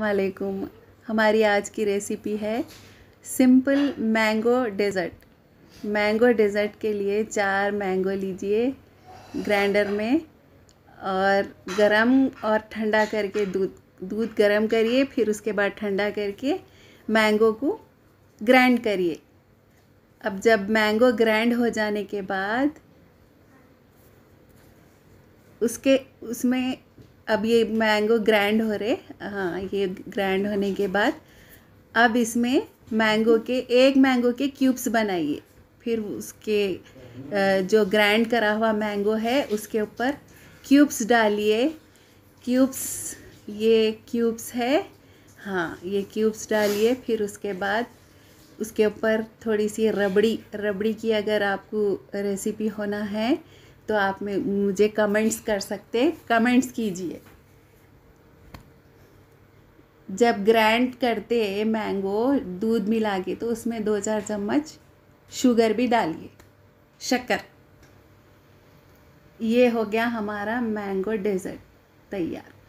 वालेकुम हमारी आज की रेसिपी है simple mango dessert mango dessert के लिए चार मैंगो लीजिए ग्राइंडर में और गरम और ठंडा करके दूध दूध गरम करिए फिर उसके बाद ठंडा करके मैंगो को ग्राइंड करिए अब जब मैंगो ग्राइंड हो जाने के बाद उसके उसमें अब ये मैंगो ग्रैंड हो रहे हाँ ये ग्रैंड होने के बाद अब इसमें मैंगो के एक मैंगो के क्यूब्स बनाइए फिर उसके जो ग्रैंड करा हुआ मैंगो है उसके ऊपर क्यूब्स डालिए क्यूब्स ये क्यूब्स है हाँ ये क्यूब्स डालिए फिर उसके बाद उसके ऊपर थोड़ी सी रबड़ी रबड़ी की अगर आपको रेसिपी होना है तो आप में मुझे कमेंट्स कर सकते हैं कमेंट्स कीजिए जब ग्रैंड करते मैंगो दूध मिला के तो उसमें दो चार चम्मच शुगर भी डालिए शक्कर ये हो गया हमारा मैंगो डेज़र्ट तैयार